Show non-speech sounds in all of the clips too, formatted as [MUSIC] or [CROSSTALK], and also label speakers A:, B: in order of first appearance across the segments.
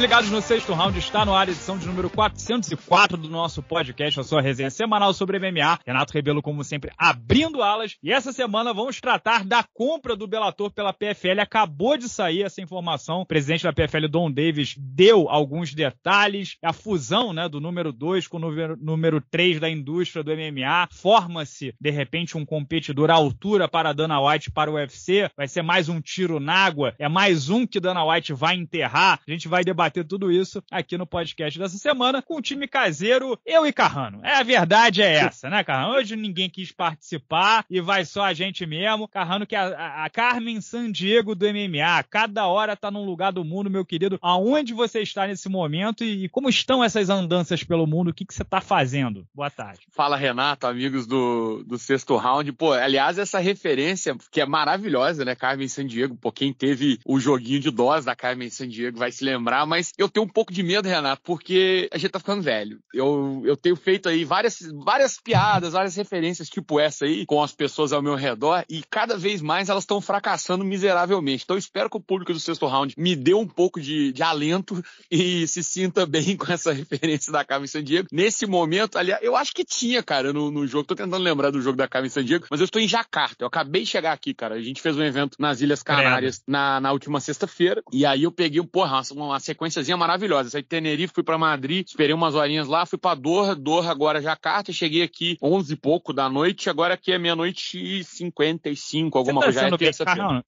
A: ligados no sexto round, está no ar, edição de número 404 do nosso podcast, a sua resenha semanal sobre MMA. Renato Rebelo, como sempre, abrindo alas. E essa semana vamos tratar da compra do Belator pela PFL. Acabou de sair essa informação. O presidente da PFL, Don Davis, deu alguns detalhes. A fusão né, do número 2 com o número, 3 da indústria do MMA. Forma-se, de repente, um competidor à altura para Dana White para o UFC. Vai ser mais um tiro na água. É mais um que Dana White vai enterrar. A gente vai debater debater tudo isso aqui no podcast dessa semana com o time caseiro, eu e Carrano. É, a verdade é essa, né, Carrano? Hoje ninguém quis participar e vai só a gente mesmo. Carrano, que é a, a Carmen San Diego do MMA. Cada hora tá num lugar do mundo, meu querido. Aonde você está nesse momento e, e como estão essas andanças pelo mundo? O que, que você tá fazendo?
B: Boa tarde. Fala, Renato, amigos do, do sexto round. Pô, aliás, essa referência que é maravilhosa, né, Carmen San Diego? Pô, quem teve o joguinho de dose da Carmen San Diego vai se lembrar, mas mas eu tenho um pouco de medo, Renato, porque a gente tá ficando velho. Eu, eu tenho feito aí várias, várias piadas, várias referências tipo essa aí, com as pessoas ao meu redor, e cada vez mais elas estão fracassando miseravelmente. Então eu espero que o público do sexto round me dê um pouco de, de alento [LAUGHS] e se sinta bem com essa [LAUGHS] referência da Carmen San Diego. Nesse momento, aliás, eu acho que tinha, cara, no, no jogo. Tô tentando lembrar do jogo da Carmen San Diego, mas eu estou em Jacarta. Eu acabei de chegar aqui, cara. A gente fez um evento nas Ilhas Canárias é. na, na última sexta-feira, e aí eu peguei porra, uma, uma sequência sequenciazinha maravilhosa. Saí de Tenerife, fui para Madrid, esperei umas horinhas lá, fui para Doha, Doha agora Jacarta, cheguei aqui 11 e pouco da noite, agora aqui é meia-noite e 55, alguma tá coisa. Tá bem...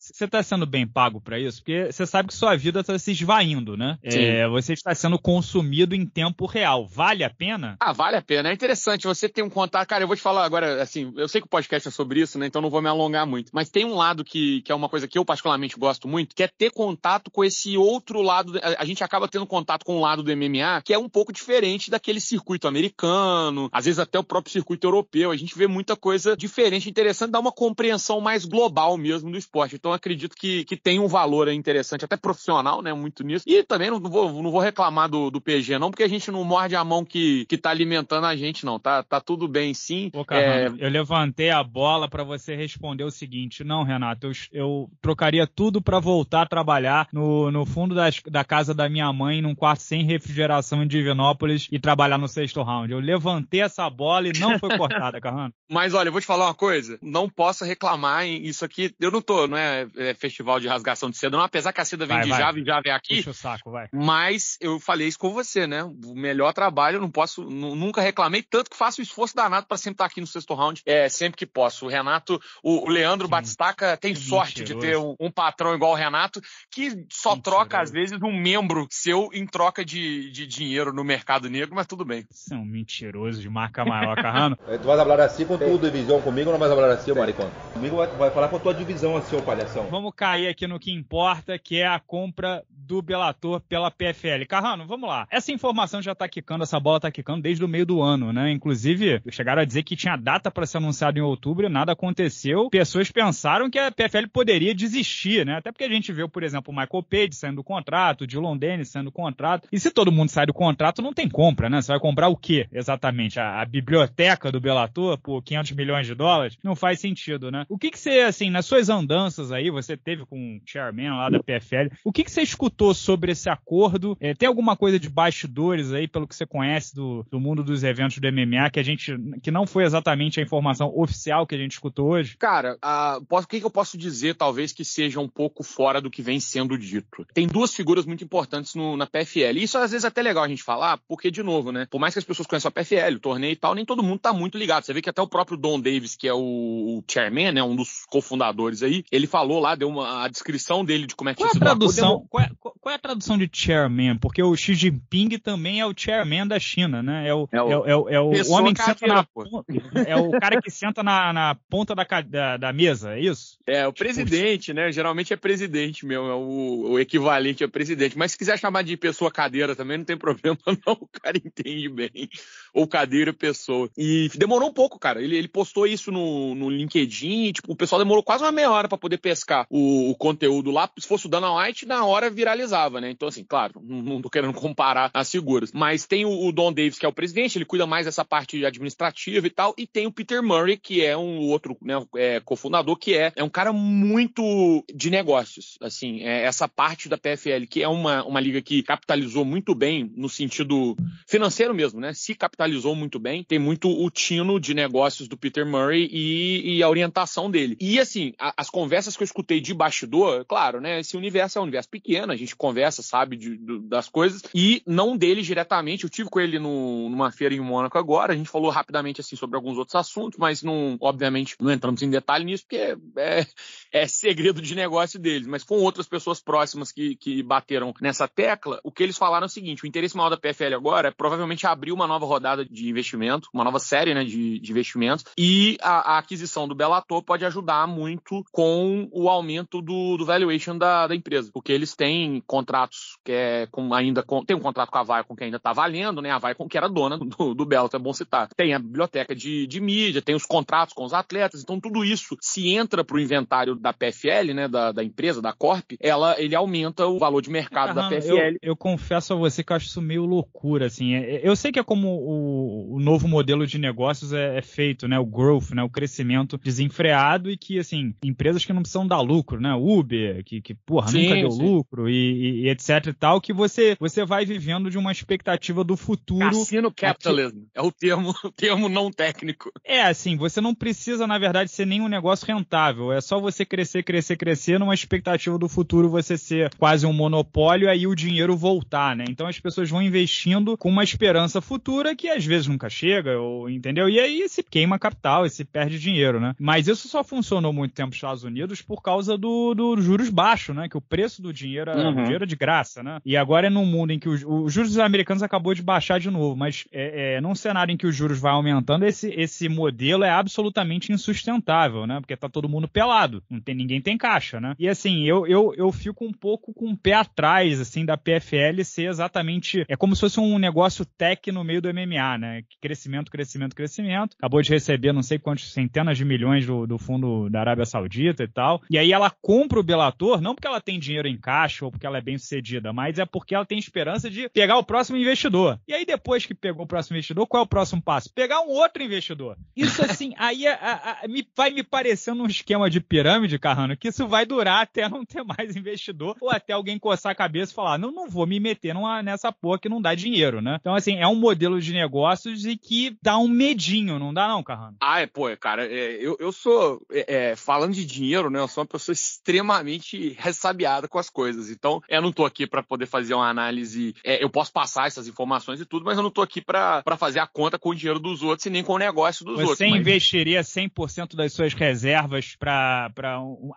A: você tá sendo bem pago para isso? Porque você sabe que sua vida tá se esvaindo, né? É, você está sendo consumido em tempo real. Vale a pena?
B: Ah, vale a pena. É interessante, você tem um contato, cara, eu vou te falar agora, assim, eu sei que o podcast é sobre isso, né? Então não vou me alongar muito, mas tem um lado que, que é uma coisa que eu particularmente gosto muito, que é ter contato com esse outro lado, a, a gente acaba tendo contato com o lado do MMA que é um pouco diferente daquele circuito americano, às vezes até o próprio circuito europeu. A gente vê muita coisa diferente, interessante, dá uma compreensão mais global mesmo do esporte. Então acredito que, que tem um valor interessante, até profissional, né? Muito nisso. E também não vou, não vou reclamar do, do PG, não, porque a gente não morde a mão que, que tá alimentando a gente, não. Tá, tá tudo bem, sim. Pô, Carrano, é...
A: eu levantei a bola para você responder o seguinte: não, Renato, eu, eu trocaria tudo para voltar a trabalhar no, no fundo das, da casa da minha minha mãe num quarto sem refrigeração em Divinópolis e trabalhar no sexto round. Eu levantei essa bola e não foi cortada, [LAUGHS] Carrano.
B: Mas olha, eu vou te falar uma coisa. Não posso reclamar em isso aqui. Eu não tô, não é, é festival de rasgação de seda, não. Apesar que a seda vem vai, de vai. Java e Java é aqui. Puxa o saco, vai. Mas eu falei isso com você, né? O melhor trabalho, eu não posso, nunca reclamei, tanto que faço o esforço danado para sempre estar aqui no sexto round, é, sempre que posso. O Renato, o, o Leandro Sim. Batistaca tem que sorte mentiroso. de ter um, um, patrão igual o Renato, que só troca, às vezes, um membro seu em troca de, de dinheiro no mercado negro, mas tudo bem. Você é um mentiroso de
A: marca maior, Carrano. [LAUGHS] tu vais falar assim com tua
B: divisão comigo ou não vais falar assim, maricona? Comigo vai, vai falar com a tua divisão assim, ô palhação. Vamos cair aqui no que
A: importa, que é a compra do Belator pela PFL. Carrano, vamos lá. Essa informação já tá quicando, essa bola tá quicando desde o meio do ano, né? Inclusive, chegaram a dizer que tinha data para ser anunciado em outubro, nada aconteceu. Pessoas pensaram que a PFL poderia desistir, né? Até porque a gente viu, por exemplo, o Michael Page saindo do contrato, o Dillon Day sendo contrato. E se todo mundo sai do contrato, não tem compra, né? Você vai comprar o quê exatamente? A, a biblioteca do Bellator por 500 milhões de dólares? Não faz sentido, né? O que que você, assim, nas suas andanças aí, você teve com o chairman lá da PFL, o que que você escutou sobre esse acordo? É, tem alguma coisa de bastidores aí, pelo que você conhece do, do mundo dos eventos do MMA, que a gente, que não foi exatamente a informação oficial que a gente escutou hoje?
B: Cara, a, posso, o que que eu posso dizer, talvez, que seja um pouco fora do que vem sendo dito? Tem duas figuras muito importantes antes no, na PFL. E isso às vezes é até legal a gente falar, porque, de novo, né? Por mais que as pessoas conheçam a PFL, o torneio e tal, nem todo mundo tá muito ligado. Você vê que até o próprio Don Davis, que é o, chairman, né? Um dos cofundadores aí, ele falou lá, deu uma a descrição dele de como é que qual é a tradução? Qual é,
A: qual é, a tradução de chairman? Porque o Xi Jinping também é o chairman da China, né? É o, é o, é o, é o é homem que senta na
B: ponta, É o cara que senta
A: na, na ponta da, da, da, mesa, é isso?
B: É, o tipo presidente, né? Geralmente é presidente mesmo, é o, o equivalente a presidente. Mas se quiser quiser chamar de pessoa cadeira também, não tem problema, [LAUGHS] não. O cara entende bem ou cadeira pessoa. E demorou um pouco, cara. Ele, ele postou isso no, no LinkedIn e, tipo, o pessoal demorou quase uma meia hora para poder pescar o, o, conteúdo lá. Se fosse o Dana White, na hora viralizava, né? Então, assim, claro, não, não tô querendo [LAUGHS] comparar as figuras. Mas tem o, o, Don Davis, que é o presidente, ele cuida mais dessa parte administrativa e tal. E tem o Peter Murray, que é um outro né, é, cofundador, que é, é um cara muito de negócios. Assim, é, essa parte da PFL, que é uma, uma liga que capitalizou muito bem no sentido financeiro mesmo, né? Se capitalizou capitalizou muito bem. Tem muito o tino de negócios do Peter Murray e, e a orientação dele. E assim, a, as conversas que eu escutei de bastidor, claro, né? Esse universo é um universo pequeno, a gente conversa, sabe de, das coisas, e não dele diretamente. Eu tive com ele no, numa feira em Mônaco agora, a gente falou rapidamente assim sobre alguns outros assuntos, mas não, obviamente, não entramos em detalhe nisso, porque é, é, segredo de negócio deles, mas com outras pessoas próximas que, que bateram nessa tecla, o que eles falaram é o seguinte: o interesse maior da PFL agora é provavelmente abrir uma nova rodada rodada de investimento, uma nova série né, de, de investimentos, e a, a, aquisição do Bellator pode ajudar muito com o aumento do, do valuation da, da, empresa, porque eles têm contratos que é com, ainda com, tem um contrato com a Viacom que ainda está valendo, né? A Viacom que era dona do, do Bellator, é bom citar. Tem a biblioteca de, de mídia, tem os contratos com os atletas, então tudo isso se entra para o inventário da PFL, né, da, da, empresa, da Corp, ela, ele aumenta o valor de mercado da PFL.
A: Eu, eu confesso a você que eu acho isso meio loucura, assim. É, é, eu sei que é como o o, novo modelo de negócios é, é, feito, né? O growth, né? O crescimento desenfreado e que, assim, empresas que não precisam dar lucro, né? Uber, que, que porra, sim, nunca deu sim. lucro e, e, etc e tal, que você, você vai vivendo de uma expectativa do futuro. Cassino capitalismo É o termo, [LAUGHS] o termo não técnico. É, assim, você não precisa, na verdade, ser nenhum negócio rentável. É só você crescer, crescer, crescer numa expectativa do futuro você ser quase um monopólio e aí o dinheiro voltar, né? Então as pessoas vão investindo com uma esperança futura que às vezes nunca chega, ou, entendeu? E aí se queima capital e se perde dinheiro, né? Mas isso só funcionou muito tempo nos Estados Unidos por causa dos do juros baixos, né? Que o preço do dinheiro era, uhum. dinheiro de graça, né? E agora é num mundo em que os, os juros americanos acabou de baixar de novo, mas é, é, num cenário em que os juros vai aumentando, esse, esse modelo é absolutamente insustentável, né? Porque tá todo mundo pelado, não tem, ninguém tem caixa, né? E assim, eu, eu, eu fico um pouco com o pé atrás, assim, da PFL ser exatamente. É como se fosse um negócio tech no meio do MMA né? Crescimento, crescimento, crescimento. Acabou de receber não sei quantos centenas de milhões do, do fundo da Arábia Saudita e tal. E aí ela compra o Belator, não porque ela tem dinheiro em caixa ou porque ela é bem sucedida, mas é porque ela tem esperança de pegar o próximo investidor. E aí, depois que pegou o próximo investidor, qual é o próximo passo? Pegar um outro investidor. Isso assim, [LAUGHS] aí a, a, a, me, vai me parecendo um esquema de pirâmide, Carrano, que isso vai durar até não ter mais investidor ou até alguém coçar a cabeça e falar: não, não vou me meter numa, nessa porra que não dá dinheiro, né? Então, assim, é um modelo de negócio negócios e que dá um medinho, não dá não, Carrano?
B: Ah, é, pô, é, cara, é, eu, eu sou, é, é, falando de dinheiro, né, eu sou uma pessoa extremamente ressabiada com as coisas, então é, eu não tô aqui para poder fazer uma análise, é, eu posso passar essas informações e tudo, mas eu não tô aqui para fazer a conta com o dinheiro dos outros e nem com o negócio dos Você outros. Você mas...
A: investiria 100% das suas reservas para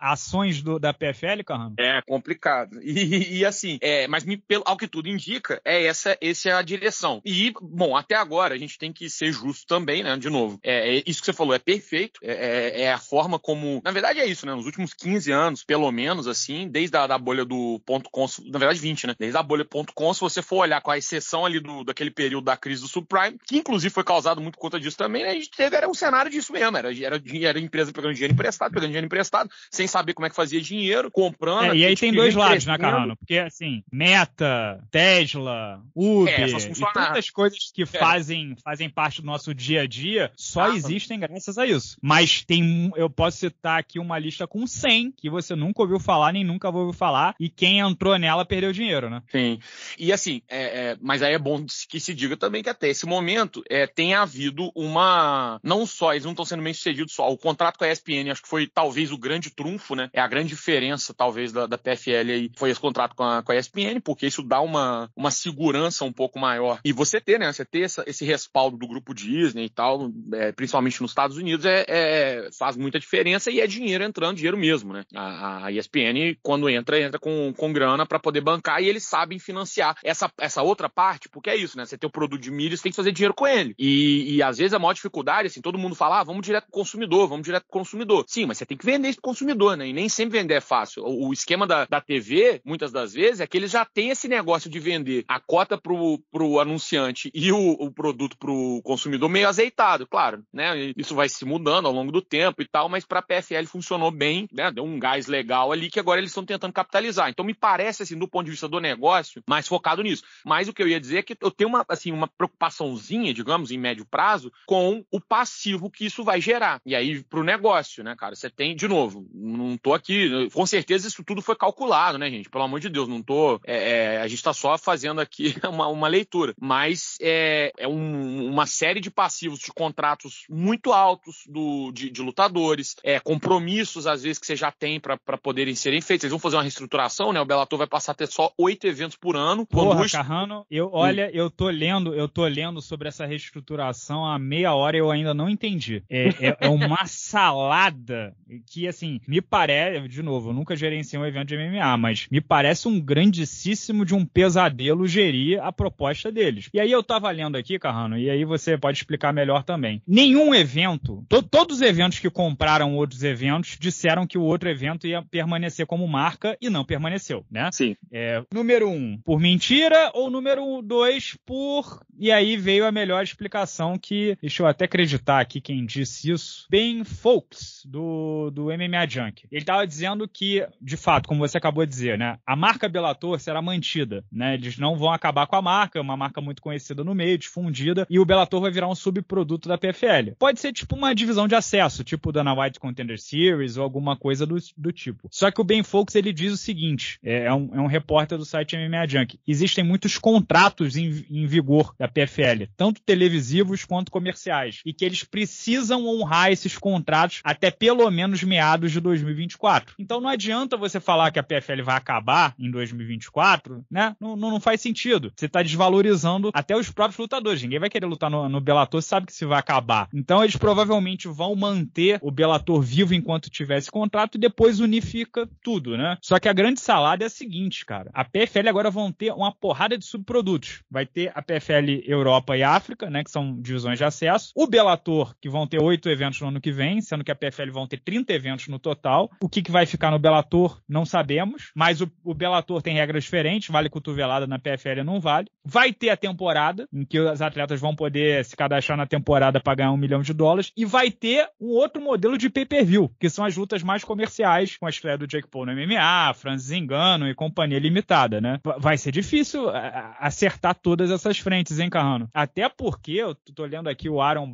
A: ações do, da PFL, Carrano?
B: É complicado. E, e assim, é, mas me, pelo, ao que tudo indica, é essa, essa é a direção. E, bom, até até agora, a gente tem que ser justo também, né? De novo, é, é isso que você falou é perfeito, é, é, é a forma como. Na verdade, é isso, né? Nos últimos 15 anos, pelo menos, assim, desde a da bolha do ponto com, na verdade, 20, né? Desde a bolha ponto com, se você for olhar com a exceção ali do, daquele período da crise do subprime, que inclusive foi causado muito por conta disso também, né? a gente teve era um cenário disso mesmo, era, era, era empresa pegando dinheiro emprestado, pegando dinheiro emprestado, sem saber como é que fazia dinheiro, comprando. É, e aí tipo tem dois lados, né, Carrano? Porque,
A: assim, Meta, Tesla, é, Uber, é, essas e tantas coisas que é fazem, fazem parte do nosso dia a dia só ah, existem graças a isso. Mas tem, eu posso citar aqui uma lista com 100 que você nunca ouviu falar nem nunca ouviu falar
B: e quem entrou nela perdeu dinheiro, né? Sim. E assim, é, é, mas aí é bom que se diga também que até esse momento é, tem havido uma, não só eles não estão sendo bem sucedidos só, o contrato com a ESPN acho que foi talvez o grande trunfo, né? É a grande diferença talvez da, da PFL aí foi esse contrato com a, com a ESPN, porque isso dá uma, uma segurança um pouco maior. E você ter, né? Você ter essa, esse respaldo do grupo Disney e tal, é, principalmente nos Estados Unidos, é, é, faz muita diferença e é dinheiro entrando, dinheiro mesmo, né? A, a ESPN, quando entra, entra com, com grana para poder bancar e eles sabem financiar essa, essa outra parte, porque é isso, né? Você tem o produto de mídia, você tem que fazer dinheiro com ele. E, e às vezes a maior dificuldade, assim, todo mundo fala, ah, vamos direto pro consumidor, vamos direto pro consumidor. Sim, mas você tem que vender isso pro consumidor, né? E nem sempre vender é fácil. O, o esquema da, da TV, muitas das vezes, é que eles já têm esse negócio de vender a cota pro, pro anunciante e o, o produto para o consumidor meio azeitado, claro, né? Isso vai se mudando ao longo do tempo e tal, mas para a PFL funcionou bem, né? Deu um gás legal ali que agora eles estão tentando capitalizar. Então me parece assim, do ponto de vista do negócio, mais focado nisso. Mas o que eu ia dizer é que eu tenho uma assim uma preocupaçãozinha, digamos, em médio prazo, com o passivo que isso vai gerar. E aí para o negócio, né, cara? Você tem de novo, não tô aqui, com certeza isso tudo foi calculado, né, gente? Pelo amor de Deus, não tô. É, é, a gente está só fazendo aqui [LAUGHS] uma, uma leitura, mas é, é um, uma série de passivos de contratos muito altos do, de, de lutadores, é, compromissos, às vezes, que você já tem para poderem serem feitos. Eles vão fazer uma reestruturação, né? O Bellator vai passar a ter só oito eventos por ano. Porra, Carrano, eu, olha,
A: eu tô lendo, eu tô lendo sobre essa reestruturação há meia hora e eu ainda não entendi. É, é, é, uma [LAUGHS] salada que, assim, me parece, de novo, eu nunca gerenciei um evento de MMA, mas me parece um grandíssimo de um pesadelo gerir a proposta deles. E aí eu tava lendo aqui aqui, Carrano, e aí você pode explicar melhor também. Nenhum evento, to todos os eventos que compraram outros eventos disseram que o outro evento ia permanecer como marca e não permaneceu, né? Sim. É, número um, por mentira, ou número dois, por. E aí veio a melhor explicação que. Deixa eu até acreditar aqui quem disse isso. Ben Folks, do, do MMA Junk. Ele estava dizendo que, de fato, como você acabou de dizer, né? A marca Bellator será mantida, né? Eles não vão acabar com a marca, é uma marca muito conhecida no meio de difundida e o Bellator vai virar um subproduto da PFL. Pode ser tipo uma divisão de acesso, tipo Dana White Contender Series ou alguma coisa do, do tipo. Só que o Ben Fox ele diz o seguinte: é, é, um, é um, repórter do site MMA Junk. Existem muitos contratos em, em vigor da PFL, tanto televisivos quanto comerciais, e que eles precisam honrar esses contratos até pelo menos meados de 2024. Então não adianta você falar que a PFL vai acabar em 2024, né? Não, não, não faz sentido. Você está desvalorizando até os próprios lutadores Libertadores. Ninguém vai querer lutar no, no Bellator, sabe que se vai acabar. Então eles provavelmente vão manter o Bellator vivo enquanto tiver esse contrato e depois unifica tudo, né? Só que a grande salada é a seguinte, cara. A PFL agora vão ter uma porrada de subprodutos. Vai ter a PFL Europa e África, né, que são divisões de acesso. O Bellator, que vão ter oito eventos no ano que vem, sendo que a PFL vão ter 30 eventos no total. O que, que vai ficar no Bellator, não sabemos, mas o, o Bellator tem regras diferentes, vale cotovelada na PFL não vale. Vai ter a temporada, em que os atletas vão poder se cadastrar na temporada para ganhar um milhão de dólares. E vai ter um outro modelo de pay-per-view, que são as lutas mais comerciais, com a estreia do Jake Paul no MMA, Franz Zingano e companhia limitada, né? Vai ser difícil é, é, acertar todas essas frentes, hein, Carrano? Até porque, eu tô lendo aqui o Aaron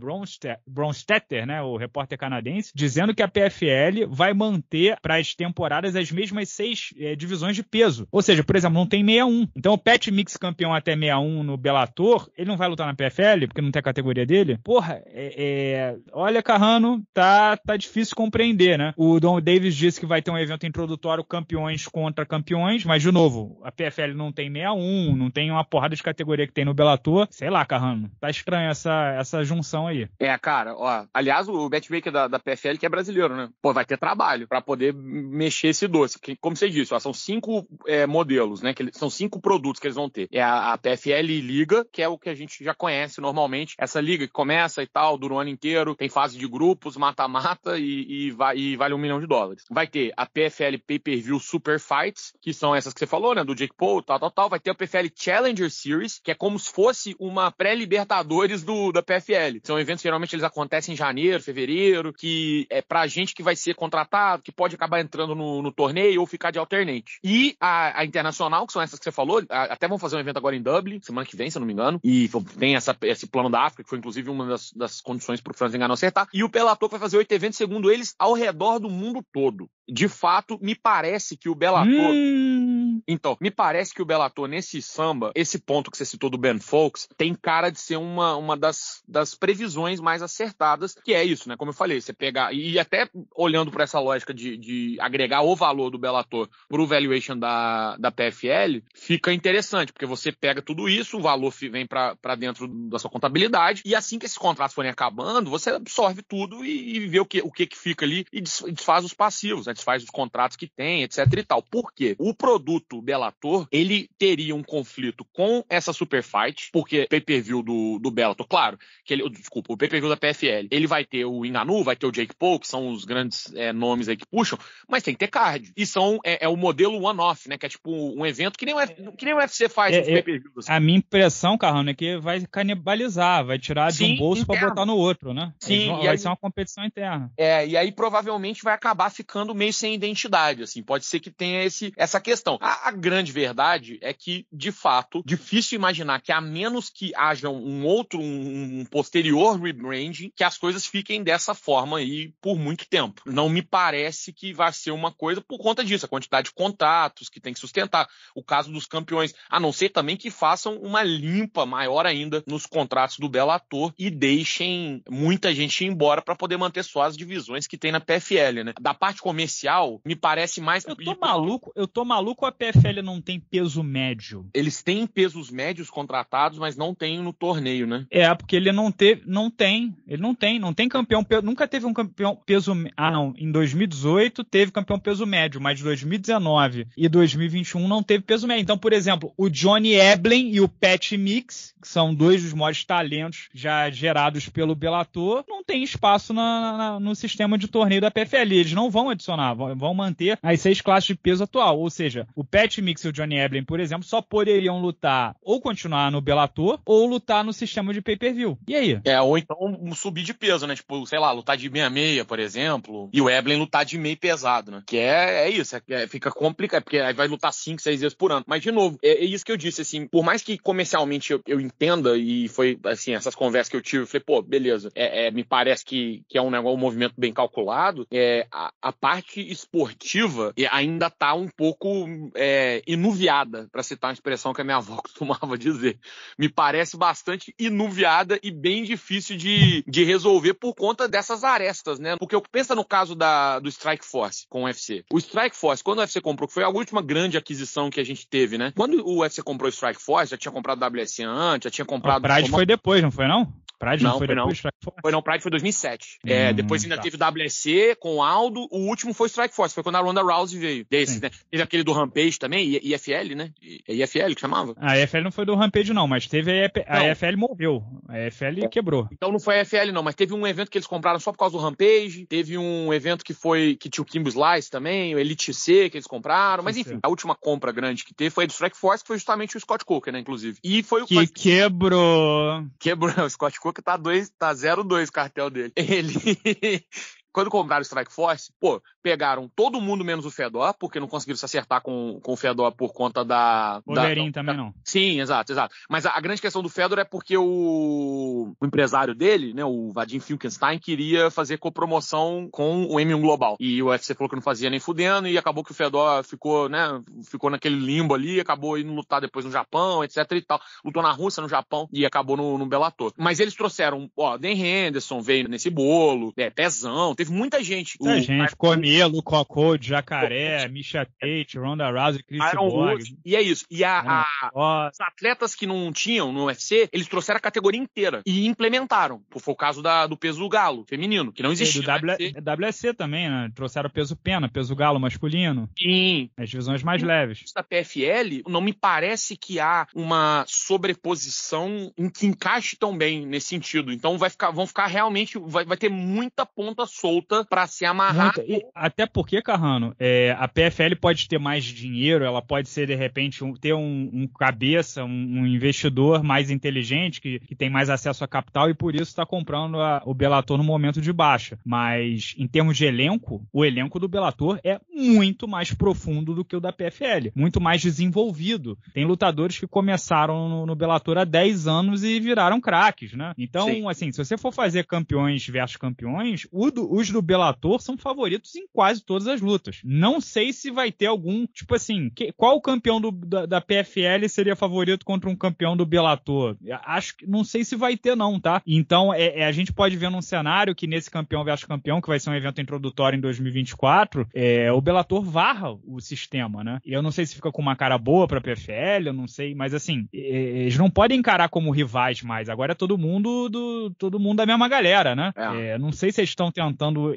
A: Bronstetter, né, o repórter canadense, dizendo que a PFL vai manter para as temporadas as mesmas seis é, divisões de peso. Ou seja, por exemplo, não tem 61. Então o Pat Mix campeão até 61 no Bellator, ele não vai lutar na PFL, porque não tem a categoria dele, porra, é, é, olha, Carrano, tá, tá difícil compreender, né? O Don Davis disse que vai ter um evento introdutório campeões contra campeões, mas, de novo, a PFL não tem 61, não tem uma porrada de categoria que tem no Bellator. Sei lá, Carrano, tá estranha essa, essa junção aí.
B: É, cara, ó, aliás, o matchmaker da, da PFL que é brasileiro, né? Pô, vai ter trabalho para poder mexer esse doce. Que, como você disse, ó, são cinco é, modelos, né? Que, são cinco produtos que eles vão ter. É a, a PFL Liga, que é o que a gente gente já conhece normalmente. Essa liga que começa e tal, dura o ano inteiro, tem fase de grupos, mata-mata e, e, e vale um milhão de dólares. Vai ter a PFL Pay Per View Super Fights, que são essas que você falou, né? Do Jake Paul, tal, tal, tal. Vai ter a PFL Challenger Series, que é como se fosse uma pré-libertadores da PFL. São eventos que geralmente eles acontecem em janeiro, fevereiro, que é pra gente que vai ser contratado, que pode acabar entrando no, no torneio ou ficar de alternante. E a, a, internacional, que são essas que você falou, a, até vão fazer um evento agora em Dublin, semana que vem, se eu não me engano, e tem essa, esse plano da África, que foi inclusive uma das, das condições para o Franz Engano acertar. E o Bellator vai fazer oito eventos, segundo eles, ao redor do mundo todo. De fato, me parece que o Bellator. Hum. Então, me parece que o Bellator, nesse samba, esse ponto que você citou do Ben Folks, tem cara de ser uma, uma das, das previsões mais acertadas, que é isso, né? Como eu falei, você pegar. E até olhando para essa lógica de, de agregar o valor do Bellator para o valuation da, da PFL, fica interessante, porque você pega tudo isso, o valor vem para para dentro da sua contabilidade. E assim que esses contratos forem acabando, você absorve tudo e, e vê o que, o que, que fica ali e desfaz os passivos, né? desfaz os contratos que tem, etc e tal. Por quê? O produto Bellator, ele teria um conflito com essa super fight, porque pay-per-view do, do Bellator, claro, que ele, desculpa, o pay-per-view da PFL, ele vai ter o Inganu, vai ter o Jake Paul, que são os grandes é, nomes aí que puxam, mas tem que ter card. E são, é, é o modelo one-off, né, que é tipo um evento que nem o, é. que nem o UFC faz é, assim.
A: A minha impressão, Carrano, é que vai canibalizar, vai tirar Sim, de um bolso para botar no outro, né? Sim, vão, vai aí, ser uma competição
B: interna. É, e aí provavelmente vai acabar ficando meio sem identidade, assim. Pode ser que tenha esse, essa questão. A, a grande verdade é que, de fato, difícil imaginar que a menos que haja um outro, um, um posterior rebranding, que as coisas fiquem dessa forma aí por muito tempo. Não me parece que vai ser uma coisa por conta disso, a quantidade de contatos que tem que sustentar. O caso dos campeões, a não ser também que façam uma limpa maior ainda nos contratos do Belo Ator e deixem muita gente ir embora para poder manter só as divisões que tem na PFL, né? Da parte comercial, me parece mais. Eu tô maluco, eu tô maluco a PFL não tem peso médio. Eles têm pesos médios contratados, mas não tem no torneio, né? É, porque ele não teve.
A: Não tem. Ele não tem. Não tem campeão. Nunca teve um campeão peso. Ah, não. Em 2018 teve campeão peso médio, mas 2019 e 2021 não teve peso médio. Então, por exemplo, o Johnny Eblen e o Pat Mix, que são são dois dos maiores talentos já gerados pelo Bellator, não tem espaço na, na, no sistema de torneio da PFL. Eles não vão adicionar, vão manter as seis classes de peso atual. Ou seja, o Pat Mix e o Johnny Eblin, por exemplo, só poderiam lutar ou continuar no Bellator ou lutar no
B: sistema de pay-per-view. E aí? É, ou então um subir de peso, né? Tipo, sei lá, lutar de meia-meia, por exemplo, e o Eblin lutar de meio pesado, né? Que é, é isso, é, é, fica complicado, porque aí vai lutar cinco, seis vezes por ano. Mas, de novo, é, é isso que eu disse, assim, por mais que comercialmente eu, eu entenda venda e foi, assim, essas conversas que eu tive, eu falei, pô, beleza, é, é me parece que, que é um, negócio, um movimento bem calculado, é, a, a parte esportiva ainda tá um pouco é, inuviada, para citar uma expressão que a minha avó [LAUGHS] costumava dizer. Me parece bastante inuviada e bem difícil de, de resolver por conta dessas arestas, né? Porque eu pensa no caso da, do Strike Force com o UFC. O Strike Force, quando o UFC comprou, que foi a última grande aquisição que a gente teve, né? Quando o UFC comprou o Strike Force, já tinha comprado o WSN antes, tinha comprado. A Pride foi
A: depois, não foi não? Pride não, foi, depois, não.
B: Force? Foi não, Pride foi 2007. É, hum, é, depois ainda tá. teve WSC com o Aldo. O último foi Strike Force, foi quando a Ronda Rousey veio. Desse, né? Teve aquele do Rampage também, IFL, né? IFL é que chamava.
A: A ah, IFL não foi do Rampage, não, mas teve a, IFL, a IFL morreu. A IFL é. quebrou.
B: Então não foi a IFL, não, mas teve um evento que eles compraram só por causa do Rampage. Teve um evento que foi que tinha o Kimbo Slice também, o Elite C que eles compraram. Mas enfim, a última compra grande que teve foi a do Strike Force, que foi justamente o Scott Coker, né? Inclusive. E foi o. Que mas... quebrou. Quebrou [LAUGHS] o Scott Coker que tá 2, tá o cartel dele. Ele quando compraram o Strike Force, pô, pegaram todo mundo menos o Fedor, porque não conseguiram se acertar com, com o Fedor por conta da. O da, também não. Sim, exato, exato. Mas a, a, grande questão do Fedor é porque o, o empresário dele, né, o Vadim Finkenstein, queria fazer copromoção com o M1 Global. E o UFC falou que não fazia nem fudendo, e acabou que o Fedor ficou, né, ficou naquele limbo ali, acabou indo lutar depois no Japão, etc e tal. Lutou na Rússia, no Japão, e acabou no, no Bellator. Mas eles trouxeram, ó, Dan Henderson veio nesse bolo, é, Pezão, Teve muita gente. Muita o, gente.
A: Comelo, Cocô, Jacaré, o... Misha Tate, Ronda Rousey, Chris Iron
B: E é isso. E a, a, os atletas que não tinham no UFC, eles trouxeram a categoria inteira e implementaram. Foi o caso da, do peso do galo, feminino, que não existia. E do w,
A: WSC também, né? Trouxeram peso pena, peso galo masculino. Sim. As divisões mais e, leves.
B: Da PFL, não me parece que há uma sobreposição em que encaixe tão bem nesse sentido. Então vai ficar, vão ficar realmente, vai, vai ter muita ponta solta solta para se amarrar. E,
A: até porque, Carrano, é, a PFL pode ter mais dinheiro, ela pode ser, de repente, um, ter um, um cabeça, um, um, investidor mais inteligente, que, que, tem mais acesso a capital e por isso está comprando a, o Belator no momento de baixa. Mas, em termos de elenco, o elenco do Belator é muito mais profundo do que o da PFL, muito mais desenvolvido. Tem lutadores que começaram no, no Bellator há 10 anos e viraram craques, né? Então, Sim. assim, se você for fazer campeões versus campeões, o do, o os do Bellator são favoritos em quase todas as lutas. Não sei se vai ter algum, tipo assim, que, qual campeão do, da, da, PFL seria favorito contra um campeão do Bellator? Acho que não sei se vai ter não, tá? Então é, é, a gente pode ver num cenário que nesse campeão versus campeão, que vai ser um evento introdutório em 2024, é, o Bellator varra o sistema, né? Eu não sei se fica com uma cara boa pra PFL, eu não sei, mas assim, é, eles não podem encarar como rivais mais. Agora é todo mundo do todo mundo da mesma galera, né? É. é não sei se eles estão tentando tentando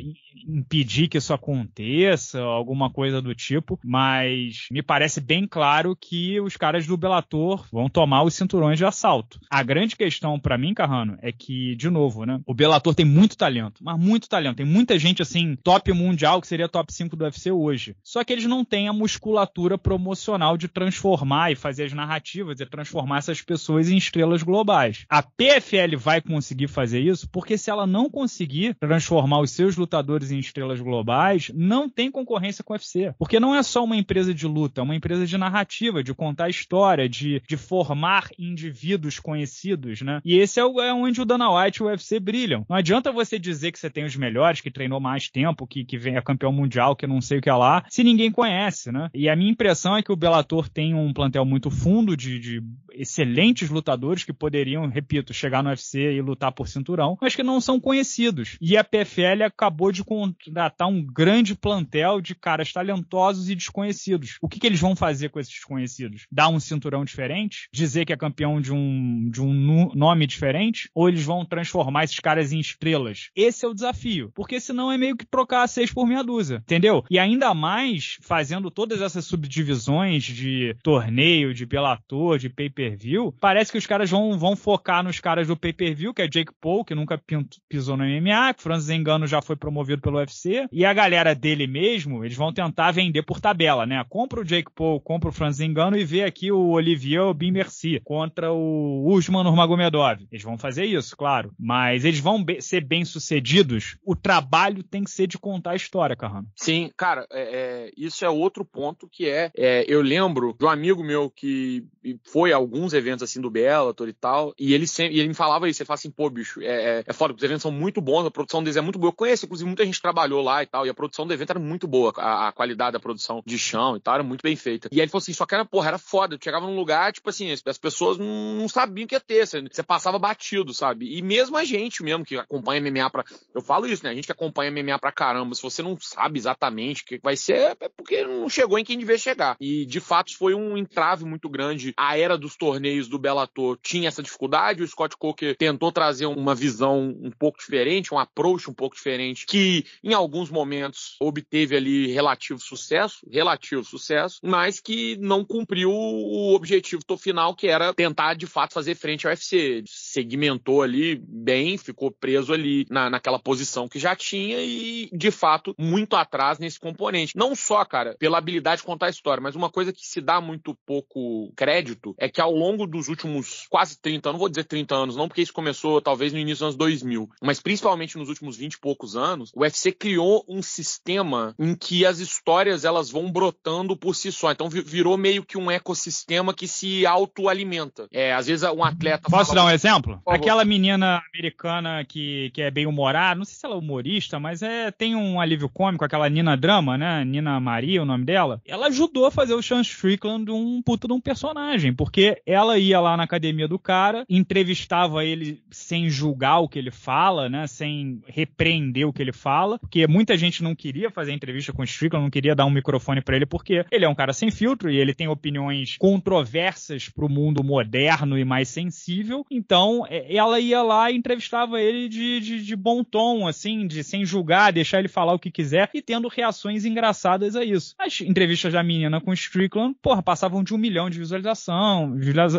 A: impedir que isso aconteça, alguma coisa do tipo, mas me parece bem claro que os caras do Bellator vão tomar os cinturões de assalto. A grande questão para mim, Carrano, é que, de novo, né, o Bellator tem muito talento, mas muito talento, tem muita gente assim, top mundial, que seria top 5 do UFC hoje, só que eles não têm a musculatura promocional de transformar e fazer as narrativas e transformar essas pessoas em estrelas globais. A PFL vai conseguir fazer isso, porque se ela não conseguir transformar os seus lutadores em estrelas globais não tem concorrência com o UFC. Porque não é só uma empresa de luta, é uma empresa de narrativa, de contar história, de, de formar indivíduos conhecidos, né? E esse é, o, é onde o Dana White e o UFC brilham. Não adianta você dizer que você tem os melhores, que treinou mais tempo, que, que vem, a campeão mundial, que não sei o que é lá, se ninguém conhece, né? E a minha impressão é que o Bellator tem um plantel muito fundo de, de excelentes lutadores que poderiam, repito, chegar no UFC e lutar por cinturão, mas que não são conhecidos. E a PFL acabou de contratar um grande plantel de caras talentosos e desconhecidos. O que, que eles vão fazer com esses desconhecidos? Dar um cinturão diferente? Dizer que é campeão de um, de um nome diferente? Ou eles vão transformar esses caras em estrelas? Esse é o desafio. Porque senão é meio que trocar seis por meia dúzia, entendeu? E ainda mais fazendo todas essas subdivisões de torneio, de Bellator, de pay-per-view, parece que os caras vão, vão focar nos caras do pay-per-view, que é Jake Paul, que nunca pisou no MMA, que Francis Engano já foi promovido pelo UFC. E a galera dele mesmo, eles vão tentar vender por tabela, né? Compra o Jake Paul, compra o Franz Engano e vê aqui o Olivier Bin Merci contra o Usman Nurmagomedov. Eles vão fazer isso, claro. Mas eles vão be ser bem-sucedidos. O trabalho tem que ser de
B: contar a história, Carrano. Sim, cara, é, é, isso é outro ponto que é, é, Eu lembro de um amigo meu que foi a alguns eventos assim do Bellator e tal, e ele sempre, e ele me falava isso, ele fala assim, pô, bicho, é, é, é foda, os eventos são muito bons, a produção deles é muito boa. Eu conheço inclusive muita gente trabalhou lá e tal, e a produção do evento era muito boa, a, a qualidade da produção de chão e tal, era muito bem feita. E aí ele falou assim, só que era, porra, era foda, chegava num lugar, tipo assim, as, as pessoas não, não, sabiam o que ia ter, você, você, passava batido, sabe? E mesmo a gente mesmo que acompanha MMA pra... Eu falo isso, né? A gente que acompanha MMA pra caramba, se você não sabe exatamente o que vai ser, é porque não chegou em quem devia chegar. E, de fato, foi um entrave muito grande. A era dos torneios do Bellator tinha essa dificuldade, o Scott Coker tentou trazer uma visão um pouco diferente, um approach um pouco diferente diferente, que em alguns momentos obteve ali relativo sucesso, relativo sucesso, mas que não cumpriu o objetivo final, que era tentar de fato fazer frente ao UFC. Segmentou ali bem, ficou preso ali na, naquela posição que já tinha e de fato muito atrás nesse componente. Não só, cara, pela habilidade de contar a história, mas uma coisa que se dá muito pouco crédito é que ao longo dos últimos quase 30, não vou dizer 30 anos, não, porque isso começou talvez no início dos anos 2000, mas principalmente nos últimos 20 e poucos poucos anos, o UFC criou um sistema em que as histórias elas vão brotando por si só. Então virou meio que um ecossistema que se autoalimenta. É, às vezes um atleta. Posso fala, dar um exemplo?
A: Aquela menina americana que, que é bem humorada, não sei se ela é humorista, mas é, tem um alívio cômico, aquela Nina Drama, né? Nina Maria, o nome dela. Ela ajudou a fazer o Sean Strickland um puta de um personagem, porque ela ia lá na academia do cara, entrevistava ele sem julgar o que ele fala, né? Sem repreender entender o que ele fala, porque muita gente não queria fazer entrevista com o Strickland, não queria dar um microfone para ele, porque ele é um cara sem filtro e ele tem opiniões controversas para o mundo moderno e mais sensível. Então, é, ela ia lá e entrevistava ele de, de, de bom tom, assim, de sem julgar, deixar ele falar o que quiser e tendo reações engraçadas a isso. As entrevistas da menina com o Strickland, porra, passavam de um milhão de visualização,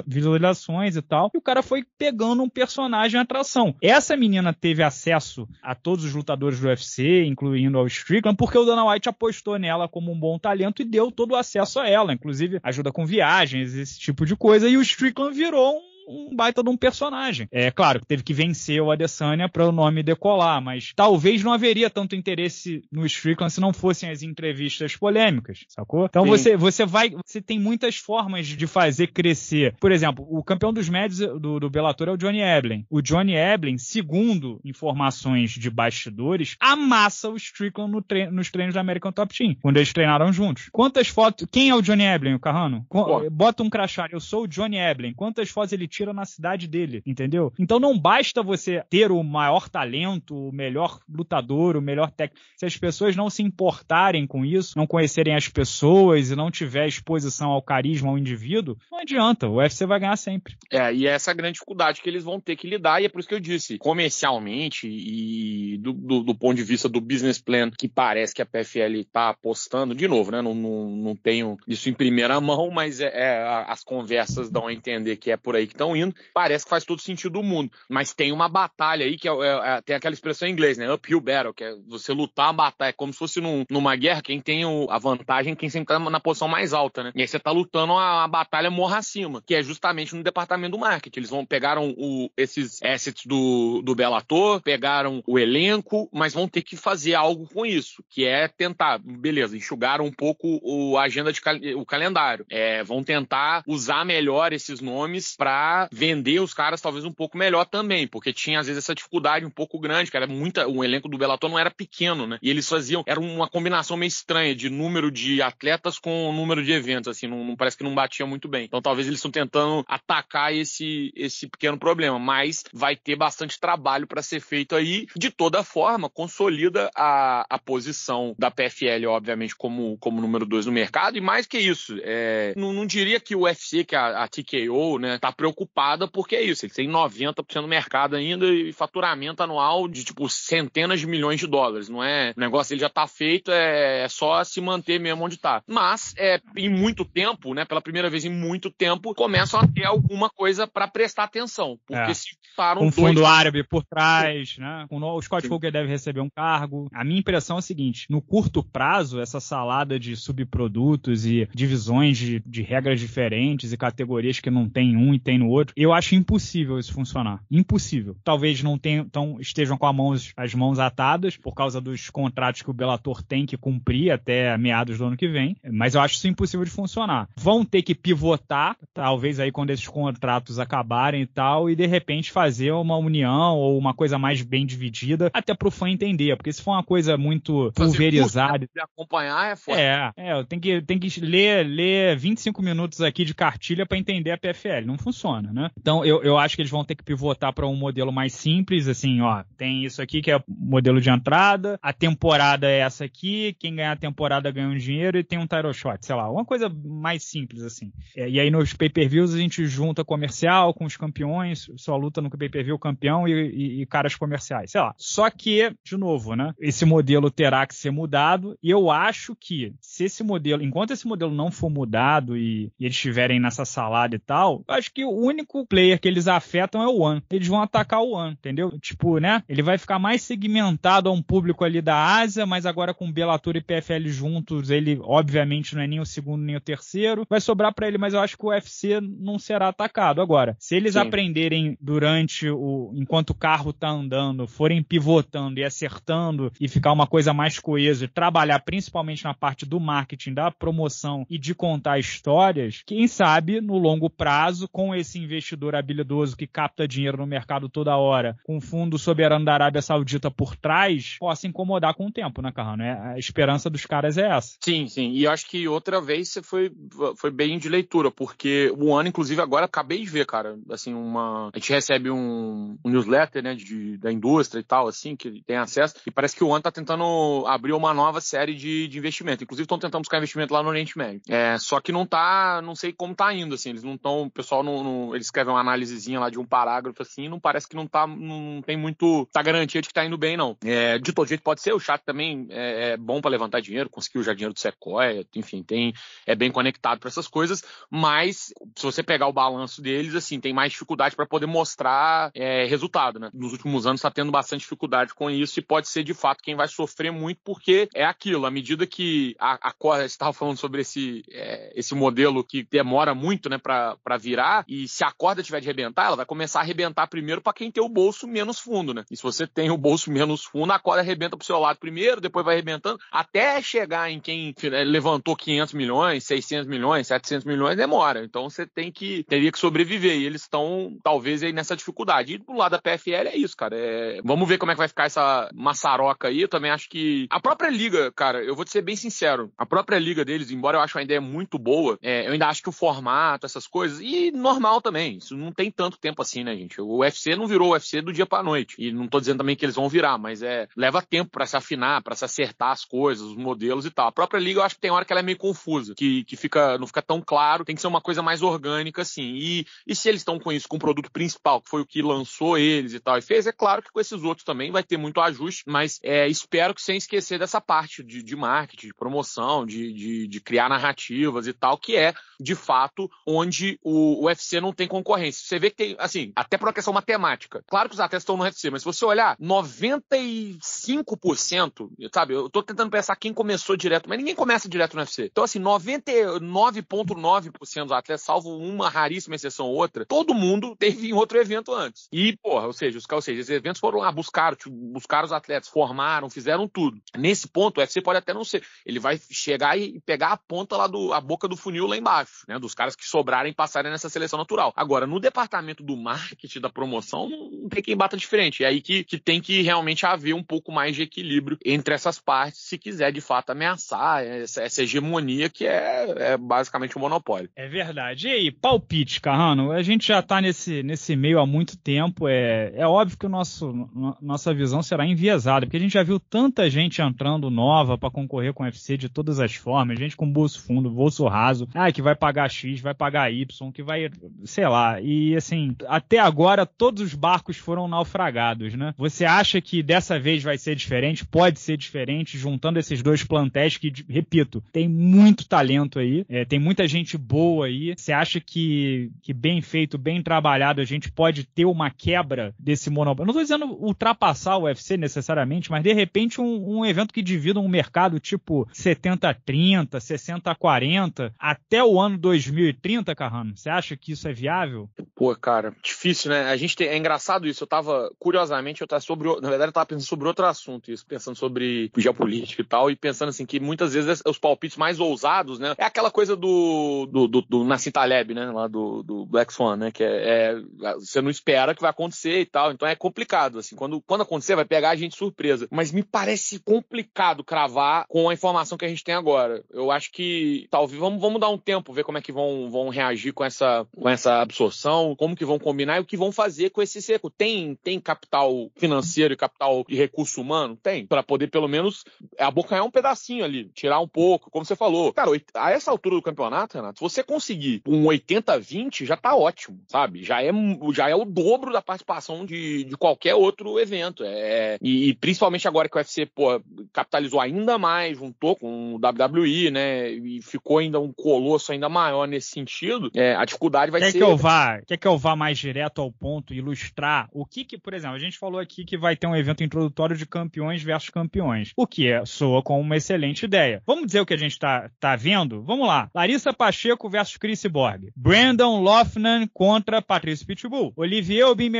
A: visualizações e tal. E o cara foi pegando um personagem atração. Essa menina teve acesso a todos os lutadores do UFC, incluindo o Strickland, porque o Dana White apostou nela como um bom talento e deu todo o acesso a ela, inclusive ajuda com viagens, esse tipo de coisa, e o Strickland virou um um baita de um personagem. É claro que teve que vencer o Adesanya para o nome decolar, mas talvez não haveria tanto interesse no Strickland se não fossem as entrevistas polêmicas, sacou? Então você, você vai, você tem muitas formas de fazer crescer. Por exemplo, o campeão dos médios do, do Bellator é o Johnny Eblen. O Johnny Eblen, segundo informações de bastidores, amassa o Strickland no tre nos treinos da American Top Team, quando eles treinaram juntos. Quantas fotos? Quem é o Johnny Eblen, o Carrano? Bota um crachá. Eu sou o Johnny Eblen. Quantas fotos ele tira na cidade dele, entendeu? Então não basta você ter o maior talento, o melhor lutador, o melhor técnico. Se as pessoas não se importarem com isso, não conhecerem as pessoas e não tiver exposição ao carisma ao indivíduo, não adianta. O UFC vai ganhar sempre.
B: É, e é essa é a grande dificuldade que eles vão ter que lidar, e é por isso que eu disse, comercialmente e do, do, do ponto de vista do business plan que parece que a PFL está apostando, de novo, né? Não, não, não tenho isso em primeira mão, mas é, é, as conversas dão a entender que é por aí que estão estão indo, parece que faz todo sentido do mundo. Mas tem uma batalha aí que é, é, é, tem aquela expressão em inglês, né? Uphill battle, que é você lutar a batalha. É como se fosse num, numa guerra, quem tem o, a vantagem, quem sempre está na posição mais alta, né? E aí você tá lutando a, a batalha morra acima, que é justamente no departamento do marketing. Eles vão pegaram o, esses assets do, do Bellator, pegaram o elenco, mas vão ter que fazer algo com isso, que é tentar, beleza, enxugaram um pouco o, agenda de cal, o calendário. É, vão tentar usar melhor esses nomes para vender os caras talvez um pouco melhor também, porque tinha às vezes essa dificuldade um pouco grande, que era muita, o elenco do Bellator não era pequeno, né? E eles faziam, era uma combinação meio estranha de número de atletas com número de eventos, assim, não, não parece que não batia muito bem. Então talvez eles estão tentando atacar esse, esse pequeno problema, mas vai ter bastante trabalho para ser feito aí. De toda forma, consolida a, a posição da PFL, obviamente, como, como número dois no mercado, e mais que isso, é, não, não diria que o UFC, que é a, a TKO, né, tá preocupado preocupada porque é isso, ele tem 90% do mercado ainda e faturamento anual de tipo centenas de milhões de dólares, não é? O negócio ele já está feito, é, é, só se manter mesmo onde está. Mas é, em muito tempo, né, pela primeira vez em muito tempo, começam a ter alguma coisa para prestar atenção, porque é. se param um fundo árabe
A: por trás, né? O Scott Sim. deve receber um cargo. A minha impressão é a seguinte, no curto prazo, essa salada de subprodutos e divisões de, de regras diferentes e categorias que não tem um e tem no outro. Eu acho impossível isso funcionar. Impossível. Talvez não tenham, então estejam com mãos, as mãos atadas por causa dos contratos que o Bellator tem que cumprir até meados do ano que vem, mas eu acho isso impossível de funcionar. Vão ter que pivotar, talvez aí quando esses contratos acabarem e tal, e de repente fazer uma união ou uma coisa mais bem dividida, até pro fã entender, porque se for uma coisa muito pulverizada. Curso, né? acompanhar é foda. É, é eu tenho que, tenho que ler, ler 25 minutos aqui de cartilha para entender a PFL. Não funciona funciona, né? Então eu, eu acho que eles vão ter que pivotar para um modelo mais simples, assim, ó, tem isso aqui que é o modelo de entrada, a temporada é essa aqui, quem ganhar a temporada ganha um dinheiro e tem um title shot, sei lá, uma coisa mais simples, assim. É, e aí nos pay-per-views a gente junta comercial com os campeões, só luta no pay-per-view campeão e, e, e caras comerciais, sei lá. Só que, de novo, né, esse modelo terá que ser mudado e eu acho que se esse modelo, enquanto esse modelo não for mudado e, e eles estiverem nessa salada e tal, eu acho que o único player que eles afetam é o One. Eles vão atacar o One, entendeu? Tipo, né? Ele vai ficar mais segmentado a um público ali da Ásia, mas agora com Bellator e PFL juntos, ele obviamente não é nem o segundo nem o terceiro. Vai sobrar para ele, mas eu acho que o UFC não será atacado. Agora, se eles Sim. aprenderem durante o. enquanto o carro tá andando, forem pivotando e acertando e ficar uma coisa mais coesa, trabalhar principalmente na parte do marketing, da promoção e de contar histórias, quem sabe no longo prazo, com esse esse investidor habilidoso que capta dinheiro no mercado toda hora, com fundo soberano da Arábia Saudita por trás, possa incomodar com o tempo, né, Carrano? É, a esperança dos caras é essa.
B: Sim, sim. E acho que outra vez você foi, foi bem de leitura, porque o ano, inclusive, agora acabei de ver, cara, assim, uma. A gente recebe um, um newsletter, né, de, da indústria e tal, assim, que tem acesso, e parece que o ano tá tentando abrir uma nova série de, de investimento. Inclusive, estão tentando buscar investimento lá no Oriente Médio. É, só que não tá, não sei como tá indo, assim, eles não estão, o pessoal não, não ele escreve uma análisezinha lá de um parágrafo assim, não parece que não tá, não tem muito, tá garantia de que tá indo bem não. É, de todo jeito pode ser, o chat também é, é bom para levantar dinheiro, conseguiu já dinheiro do Sequoia, enfim, tem é bem conectado para essas coisas, mas se você pegar o balanço deles assim, tem mais dificuldade para poder mostrar é, resultado, né? Nos últimos anos está tendo bastante dificuldade com isso e pode ser de fato quem vai sofrer muito porque é aquilo, à medida que a, a estava falando sobre esse é, esse modelo que demora muito, né, para virar e se a corda tiver de arrebentar, ela vai começar a arrebentar primeiro para quem tem o bolso menos fundo, né? E se você tem o bolso menos fundo, a corda arrebenta pro seu lado primeiro, depois vai arrebentando, até chegar em quem né, levantou 500 milhões, 600 milhões, 700 milhões, demora. Então você tem que, teria que sobreviver. E eles estão, talvez, aí nessa dificuldade. E do lado da PFL é isso, cara. É... Vamos ver como é que vai ficar essa maçaroca aí. Eu também acho que. A própria liga, cara, eu vou te ser bem sincero. A própria liga deles, embora eu acho a ideia muito boa, é, eu ainda acho que o formato, essas coisas, e normal também. Isso não tem tanto tempo assim, né, gente? O UFC não virou o UFC do dia para noite. E não tô dizendo também que eles vão virar, mas é leva tempo para se afinar, para se acertar as coisas, os modelos e tal. A própria liga, eu acho que tem hora que ela é meio confusa, que, que fica não fica tão claro, tem que ser uma coisa mais orgânica assim. E, e se eles estão com isso, com o produto principal, que foi o que lançou eles e tal e fez, é claro que com esses outros também vai ter muito ajuste, mas é, espero que sem esquecer dessa parte de, de marketing, de promoção, de, de, de criar narrativas e tal, que é de fato onde o, o UFC não tem concorrência. Você vê que tem, assim, até por uma questão matemática. Claro que os atletas estão no UFC, mas se você olhar, 95%, sabe? Eu tô tentando pensar quem começou direto, mas ninguém começa direto no UFC. Então, assim, 99,9% dos atletas, salvo uma raríssima exceção ou outra, todo mundo teve em outro evento antes. E, porra, ou seja, os, ou seja, esses eventos foram lá, buscaram, tipo, buscaram os atletas, formaram, fizeram tudo. Nesse ponto, o UFC pode até não ser. Ele vai chegar e pegar a ponta lá do, a boca do funil lá embaixo, né? Dos caras que sobrarem e passarem nessa seleção natural. Agora, no departamento do marketing, da promoção, não tem quem bata diferente. É aí que, que tem que realmente haver um pouco mais de equilíbrio entre essas partes, se quiser de fato ameaçar essa, essa hegemonia que é, é basicamente o um monopólio. É
A: verdade. E aí, palpite, Carrano? A gente já está nesse, nesse meio há muito tempo. É, é óbvio que o nosso, nossa visão será enviesada, porque a gente já viu tanta gente entrando nova para concorrer com o UFC de todas as formas, gente com bolso fundo, bolso raso, ah, que vai pagar X, vai pagar Y, que vai sei lá. E assim, até agora todos os barcos foram naufragados, né? Você acha que dessa vez vai ser diferente? Pode ser diferente, juntando esses dois plantéis que, repito, tem muito talento aí, é, tem muita gente boa aí. Você acha que, que bem feito, bem trabalhado, a gente pode ter uma quebra desse monopólio? Não tô dizendo ultrapassar o UFC necessariamente, mas de repente um, um evento que divida um mercado tipo 70-30, 60-40, até o ano 2030, Carrano, você acha que isso é viável?
B: Pô, cara, difícil, né? A gente tem... É engraçado isso. Eu tava, curiosamente, eu tava tá sobre. Na verdade, eu tava pensando sobre outro assunto, isso, pensando sobre geopolítica e tal, e pensando assim, que muitas vezes os palpites mais ousados, né? É aquela coisa do, do, do, do Nassim Taleb, né? Lá do, do Black Swan, né? Que é, é, Você não espera que vai acontecer e tal. Então é complicado, assim. Quando, quando acontecer, vai pegar a gente surpresa. Mas me parece complicado cravar com a informação que a gente tem agora. Eu acho que talvez vamos, vamos dar um tempo, ver como é que vão, vão reagir com essa, com essa essa absorção, como que vão combinar e o que vão fazer com esse seco. Tem, tem capital financeiro e capital e recurso humano? Tem. Para poder, pelo menos, abocanhar um pedacinho ali, tirar um pouco, como você falou. Cara, a essa altura do campeonato, Renato, se você conseguir um 80-20, já tá ótimo, sabe? Já é, já é o dobro da participação de, de qualquer outro evento. É, e, e principalmente agora que o UFC pô, capitalizou ainda mais, juntou com o WWE, né? E ficou ainda um colosso ainda maior nesse sentido, é, a dificuldade vai ser que eu vá,
A: quer que eu vá mais direto ao ponto, ilustrar o que que, por exemplo, a gente falou aqui que vai ter um evento introdutório de campeões versus campeões, o que é, soa como uma excelente ideia. Vamos dizer o que a gente tá, tá vendo? Vamos lá. Larissa Pacheco versus Chris Borg. Brandon Loughnan contra Patrício Pitbull. Olivier obin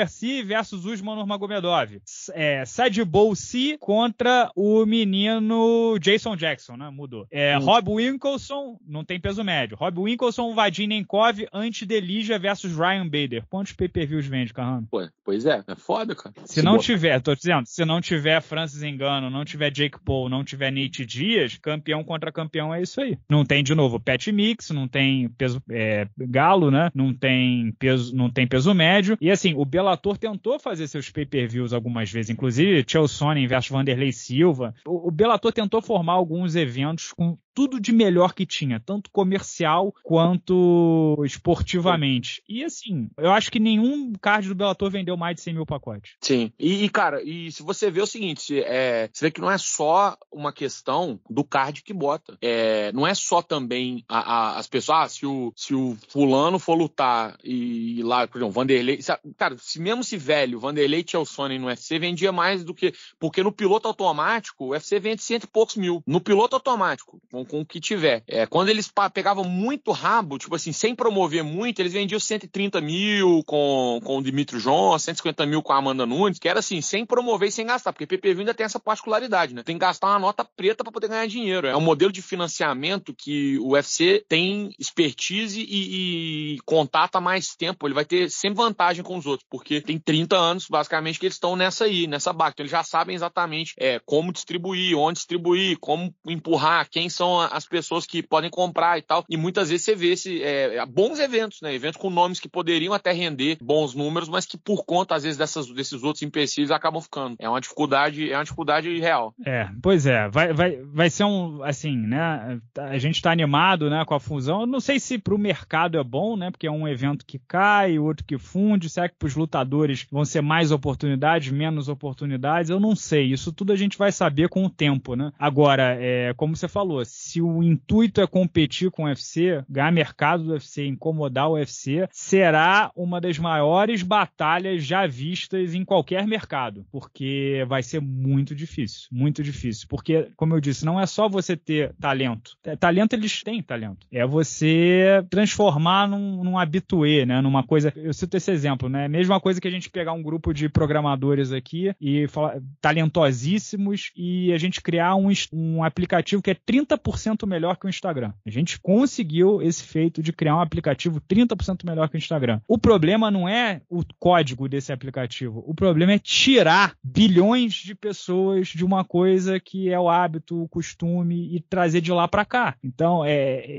A: versus Usman Nurmagomedov. É, Bolsi contra o menino Jason Jackson, né? Mudou. É, Rob Winkelson, não tem peso médio. Rob Winkelson, Vadinenko Nemkov, anti-Deli Ninja versus Ryan Bader. Quantos pay-per-views vende, Carrano? Pô, pois é, é foda, cara. Se, se não boa. tiver, tô dizendo, se não tiver Francis Engano, não tiver Jake Paul, não tiver Nate Dias, campeão contra campeão é isso aí. Não tem, de novo, pet mix, não tem peso é, galo, né? Não tem peso, não tem peso médio. E assim, o Bellator tentou fazer seus pay-per-views algumas vezes, inclusive Chelsea versus Vanderlei Silva. O, o Bellator tentou formar alguns eventos com, tudo de melhor que tinha, tanto comercial quanto esportivamente. E assim, eu acho que nenhum card do Bellator vendeu mais de 100 mil pacotes.
B: Sim. E, e cara, e se você vê o seguinte, é, você vê que não é só uma questão do card que bota. É, não é só também a, a, as pessoas, ah, se o, se o fulano for lutar e, e lá, por exemplo, Vanderlei. Cara, se mesmo se velho, Vanderlei Chelsonen no UFC vendia mais do que. Porque no piloto automático, o UFC vende cento e poucos mil. No piloto automático, com, com o que tiver. É, quando eles pegavam muito rabo, tipo assim, sem promover muito, eles vendiam 130 mil com, com o Dimitro Jones, 150 mil com a Amanda Nunes, que era assim, sem promover e sem gastar, porque PPV ainda tem essa particularidade, né? Tem que gastar uma nota preta para poder ganhar dinheiro. É um modelo de financiamento que o UFC tem expertise e, e contata mais tempo, ele vai ter sempre vantagem com os outros, porque tem 30 anos, basicamente, que eles estão nessa aí, nessa barca. Então, eles já sabem exatamente é, como distribuir, onde distribuir, como empurrar, quem são as pessoas que podem comprar e tal. E muitas vezes você vê esse, é, é, bons eventos, né? Eventos com nomes que poderiam até render bons números, mas que por conta, às vezes, dessas, desses outros empecilhos acabam ficando. É uma dificuldade, é uma dificuldade real.
A: É, pois é. Vai, vai, vai ser um, assim, né? A gente está animado, né, com a fusão. Eu não sei se para o mercado é bom, né? Porque é um evento que cai, outro que funde. Será que para os lutadores vão ser mais oportunidades, menos oportunidades? Eu não sei. Isso tudo a gente vai saber com o tempo, né? Agora, é, como você falou, se o intuito é competir com o UFC, ganhar mercado do UFC, incomodar o UFC, será uma das maiores batalhas já vistas em qualquer mercado, porque vai ser muito difícil, muito difícil, porque como eu disse, não é só você ter talento. É, talento eles têm talento. É você transformar num, num habitué, né, numa coisa. Eu cito esse exemplo, né? Mesma coisa que a gente pegar um grupo de programadores aqui e falar talentosíssimos e a gente criar um, um aplicativo que é 30% 30% melhor que o Instagram. A gente conseguiu esse feito de criar um aplicativo 30% melhor que o Instagram. O problema não é o código desse aplicativo, o problema é tirar bilhões de pessoas de uma coisa que é o hábito, o costume e trazer de lá para cá. Então, é,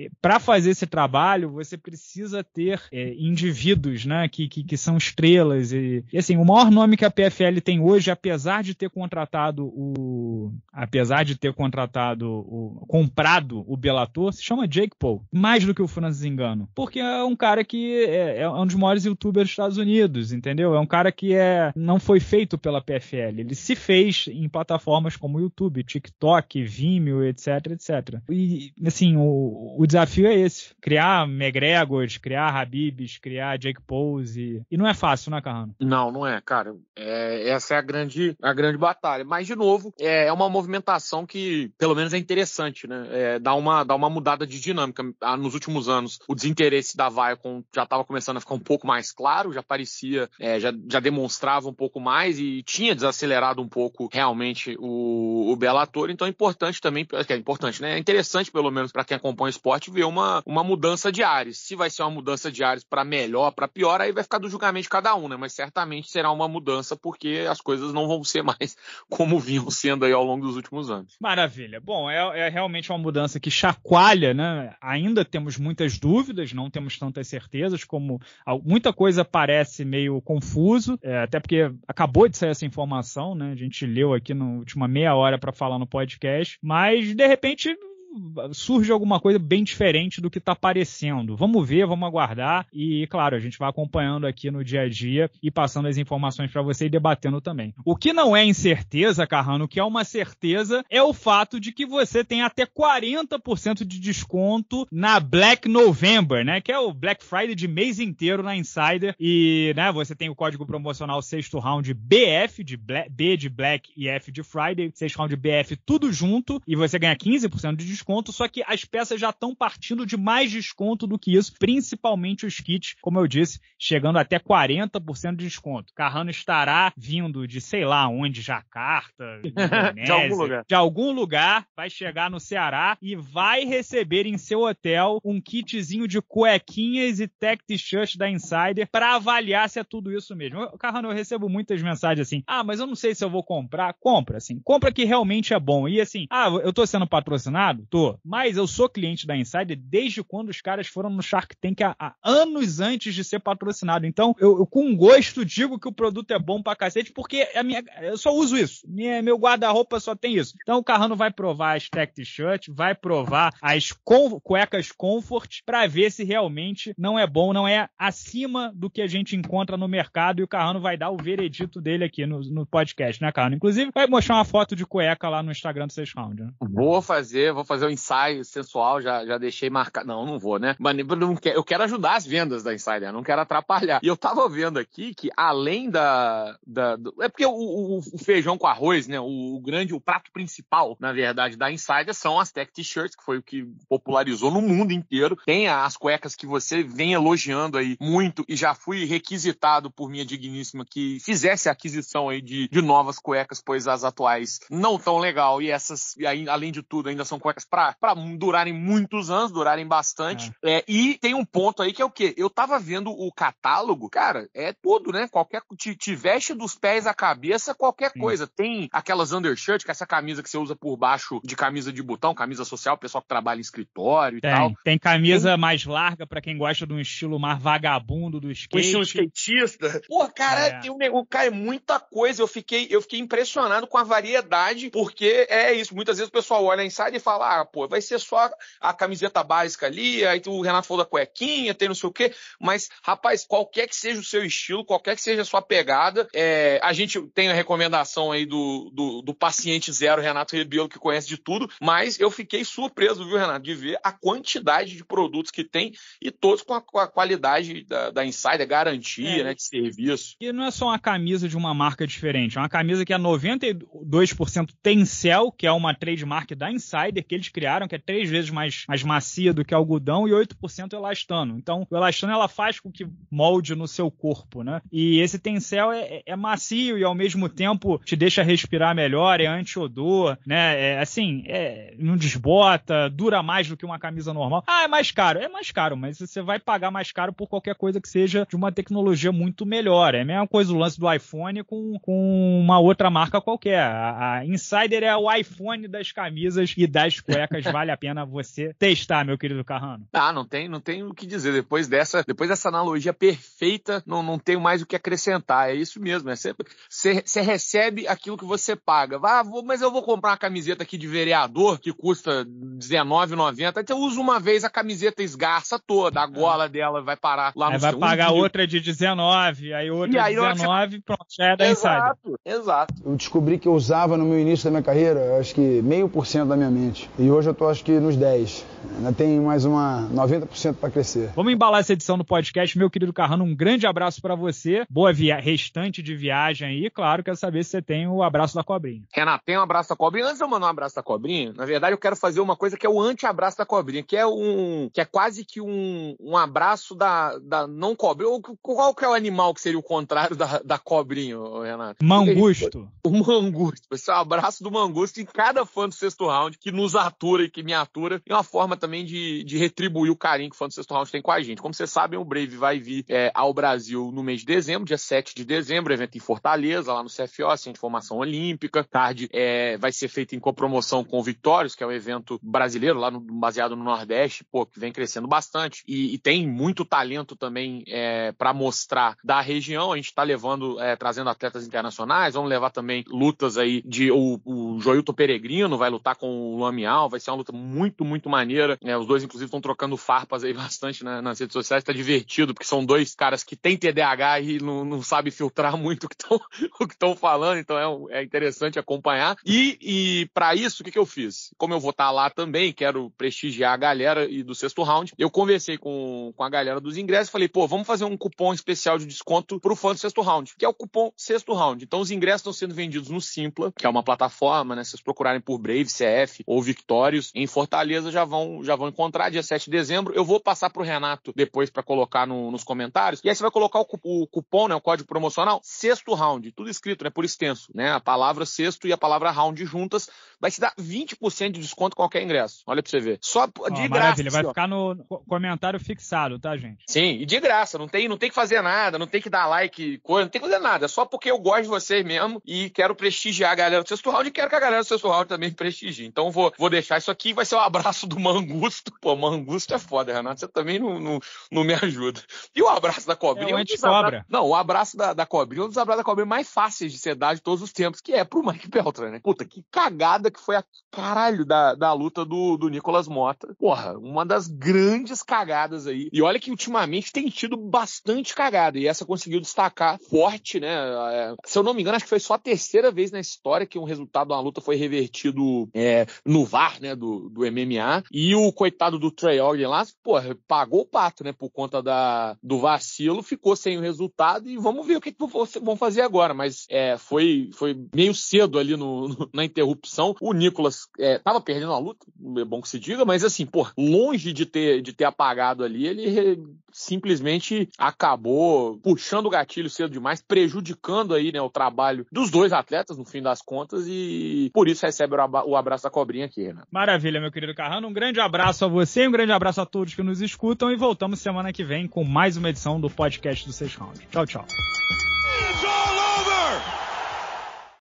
A: é para fazer esse trabalho, você precisa ter é, indivíduos né, que, que, que são estrelas. E, e, assim, o maior nome que a PFL tem hoje, apesar de ter contratado o. apesar de ter contratado o. comprar comprado o Bellator se chama Jake Paul, mais do que o Francis Engano, porque é um cara que é, é, um dos maiores youtubers dos Estados Unidos, entendeu? É um cara que é não foi feito pela PFL, ele se fez em plataformas como YouTube, TikTok, Vimeo, etc, etc. E assim, o, o desafio é esse, criar McGregor, criar Habibs, criar Jake Pauls e, e não é fácil, né, Carrano?
B: Não, não é, cara. É, essa é a grande a grande batalha, mas de novo, é, é uma movimentação que pelo menos é interessante, né? é, dá, uma, dá uma mudada de dinâmica. Ah, nos últimos anos, o desinteresse da Viacom já estava começando a ficar um pouco mais claro, já parecia, é, já, já demonstrava um pouco mais e tinha desacelerado um pouco realmente o, o Bellator. Então é importante também, é, é importante, né? É interessante, pelo menos, para quem acompanha o esporte, ver uma, uma mudança de ares. Se vai ser uma mudança de ares para melhor, para pior, aí vai ficar do julgamento de cada um, né? Mas certamente será uma mudança porque as coisas não vão ser [LAUGHS] mais como vinham sendo aí ao longo dos últimos anos.
A: Maravilha. Bom, é, é realmente uma mudança que chacoalha, né? Ainda temos muitas dúvidas, não temos tantas certezas, como muita coisa parece meio confuso, é, até porque acabou de sair essa informação, né? A gente leu aqui na última meia hora para falar no podcast, mas de repente surge alguma coisa bem diferente do que está parecendo. Vamos ver, vamos aguardar e, claro, a gente vai acompanhando aqui no dia a dia e passando as informações para você e debatendo também. O que não é incerteza, Carrano, que é uma certeza, é o fato de que você tem até 40% de desconto na Black November, né? Que é o Black Friday de mês inteiro na Insider e, né, você tem o código promocional sexto round BF de Black, B de Black e F de Friday, sexto round BF tudo junto e você ganha 15% de desconto desconto, só que as peças já estão partindo de mais desconto do que isso, principalmente os kits, como eu disse, chegando até 40% de desconto. Carrano estará vindo de sei lá onde, Jacarta, [LAUGHS] de algum lugar. De algum lugar, vai chegar no Ceará e vai receber em seu hotel um kitzinho de cuequinhas e tech t-shirt da Insider para avaliar se é tudo isso mesmo. Eu, Carrano, eu recebo muitas mensagens assim: "Ah, mas eu não sei se eu vou comprar". Compra, assim. Compra que realmente é bom. E assim: "Ah, eu tô sendo patrocinado? mas eu sou cliente da Insider desde quando os caras foram no Shark Tank há, há anos antes de ser patrocinado. Então, eu, eu, com gosto digo que o produto é bom pra cacete, porque a minha, eu só uso isso. Minha, meu guarda-roupa só tem isso. Então, o Carrano vai provar as Tech T-shirt, vai provar as com, cuecas Comfort para ver se realmente não é bom, não é acima do que a gente encontra no mercado. E o Carrano vai dar o veredito dele aqui no, no podcast, né, Carrano? Inclusive, vai mostrar uma foto de cueca lá no Instagram do 6 Round. Né?
B: Vou fazer, vou fazer fazer um ensaio sensual, já, já deixei marcado. Não, não vou, né? Mas não eu quero ajudar as vendas da Insider, não quero atrapalhar. E eu tava vendo aqui que além da. da do, é porque o, o, o, feijão com arroz, né? O, o, grande, o prato principal, na verdade, da Insider são as tech t-shirts, que foi o que popularizou no mundo inteiro. Tem as cuecas que você vem elogiando aí muito e já fui requisitado por minha digníssima que fizesse a aquisição aí de, de novas cuecas, pois as atuais não tão legal e essas, e aí, além de tudo, ainda são cuecas jogos para durarem muitos anos, durarem bastante. É. é. e tem um ponto aí que é o quê? Eu tava vendo o catálogo, cara, é tudo, né? Qualquer. Te, te veste dos pés à cabeça, qualquer Sim. coisa. Tem aquelas undershirt, que é essa camisa que você usa por baixo de camisa de botão, camisa social, pessoal que trabalha em escritório e tal.
A: Tem camisa tem... mais larga para quem gosta de um estilo mais vagabundo do skate. Um estilo
B: skatista. Pô, cara, é. um, cara, é muita coisa. Eu fiquei, eu fiquei impressionado com a variedade, porque é isso. Muitas vezes o pessoal olha a e fala, ah, pô, vai ser só a camiseta básica ali, aí o Renato falou da cuequinha, tem não sei o quê, mas, rapaz, qualquer que seja o seu estilo, qualquer que seja a sua pegada, é, a gente tem a recomendação aí do, do, do paciente zero, Renato Rebelo, que conhece de tudo, mas eu fiquei surpreso, viu, Renato, de ver a quantidade de produtos que tem e todos com a, com a qualidade da, da Insider, garantia, é, né, de serviço.
A: E não é só uma camisa de uma marca diferente, é uma camisa que é 92% Tencel, que é uma trademark da Insider, que eles eles criaram, que é três vezes mais, mais macia do que algodão e 8% elastano. Então, o elastano ela faz com que molde no seu corpo, né? E esse tencel é, é, é macio e ao mesmo tempo te deixa respirar melhor, é anti-odor, né? É, assim, é, não desbota, dura mais do que uma camisa normal. Ah, é mais caro. É mais caro, mas você vai pagar mais caro por qualquer coisa que seja de uma tecnologia muito melhor. É a mesma coisa o lance do iPhone com, com uma outra marca qualquer. A, a Insider é o iPhone das camisas e das coisas cuecas vale a pena você testar, meu querido Carrano.
B: Ah, não tem, não tem o que dizer. Depois dessa, depois dessa analogia perfeita, não, não tenho mais o que acrescentar. É isso mesmo. É sempre, você, recebe aquilo que você paga. Ah, vou, mas eu vou comprar uma camiseta aqui de vereador que custa R$19,90. Então usa uma vez a camiseta esgarça toda, a gola dela vai parar lá no aí no Vai seu pagar dia. outra
A: de 19, aí outra aí, de 19,
B: pronto, já é da Exato,
A: inside. exato. Eu descobri que eu usava no meu início da minha carreira, acho que meio por cento da minha mente e hoje eu estou acho que nos 10. Ainda tem mais uma 90% para crescer. Vamos embalar essa edição do podcast, meu querido Carrano. Um grande abraço para você. Boa via restante de viagem aí. Claro, quero saber se você tem o abraço da cobrinha.
B: Renato, tem um abraço da cobrinha. Antes de eu mandar um abraço da cobrinha, na verdade eu quero fazer uma coisa que é o anti-abraço da cobrinha, que é um que é quase que um, um abraço da, da não cobrinha. Ou qual que é o animal que seria o contrário da, da cobrinha, Renato? Mangusto.
A: O mangusto.
B: Esse é o abraço do mangusto em cada fã do sexto round que nos atua atura e que me atura, e uma forma também de, de retribuir o carinho que o fã do sexto round tem com a gente. Como vocês sabem, o Brave vai vir é, ao Brasil no mês de dezembro, dia 7 de dezembro, evento em Fortaleza, lá no CFO, Centro assim, de Formação Olímpica. Tarde é, vai ser feito em copromoção com o Vitórios, que é um evento brasileiro, lá no, baseado no Nordeste, pô, que vem crescendo bastante e, e tem muito talento também é, para mostrar da região. A gente está levando, é, trazendo atletas internacionais, vamos levar também lutas aí de o, o Joilton Peregrino vai lutar com o Lamial final, vai ser uma luta muito, muito maneira. É, os dois, inclusive, estão trocando farpas aí [LAUGHS] bastante né, nas redes sociais, tá divertido, porque são dois caras que têm TDAH e não, não sabem filtrar [LAUGHS] muito o que estão [LAUGHS] falando, então é, é, interessante acompanhar. E, e para isso, o que, que eu fiz? Como eu vou estar tá lá também, quero prestigiar a galera e do sexto round, eu conversei com, com a galera dos ingressos, e falei, pô, vamos fazer um cupom especial de desconto pro fã do sexto round, que é o cupom sexto round. Então os ingressos estão sendo vendidos no Simpla, que é uma plataforma, né? Se vocês procurarem por Brave, CF ou Victor em Fortaleza já vão, já vão encontrar dia 7 de dezembro. Eu vou passar para o Renato depois para colocar no, nos comentários. E aí você vai colocar o, o, cupom, né, o código promocional, sexto round, tudo escrito, né, por extenso, né, a palavra sexto e a palavra round juntas, vai te dar 20% de desconto qualquer ingresso. Olha para você ver. Só de oh, graça. Maravilha, vai assim, ó. ficar no
A: comentário fixado, tá, gente?
B: Sim, e de graça, não tem, não tem que fazer nada, não tem que dar like, coisa, não tem que fazer nada, é só porque eu gosto de vocês mesmo e quero prestigiar a galera do sexto round e quero que a galera do sexto round também [LAUGHS] prestigie. Então vou, vou deixar isso aqui vai ser o um abraço do Mangusto. Pô, Mangusto é foda, Renato. Você também não, não, não me ajuda. E o abraço da cobrinha. É, é um desabra... Não, o abraço da, da cobrinha é um dos abraços da cobrinha mais fáceis de ser dado de todos os tempos, que é pro Mike Peltra, né? Puta, que cagada que foi a caralho da, da luta do, do Nicolas Mota. Porra, uma das grandes cagadas aí. E olha que ultimamente tem tido bastante cagada. E essa conseguiu destacar forte, né? É, se eu não me engano, acho que foi só a terceira vez na história que um resultado de uma luta foi revertido é, no VAR popular, né, do, do MMA. E o coitado do Trey Ogden lá, pô, pagou o pato, né, por conta da, do vacilo, ficou sem o resultado e vamos ver o que, que vão fazer agora. Mas é, foi, foi meio cedo ali no, no, na interrupção. O Nicolas é, tava perdendo a luta, é bom que se diga, mas assim, pô, longe de ter, de ter apagado ali, ele re, simplesmente acabou puxando o gatilho cedo demais, prejudicando aí, né, o trabalho dos dois atletas, no fim das contas, e por isso recebe o abraço da cobrinha aqui. Né. Fernando.
A: Maravilha, meu querido Carrano. Um grande abraço a você, e um grande abraço a todos que nos escutam e voltamos semana que vem com mais uma edição do podcast do Seis Round. Tchau, tchau.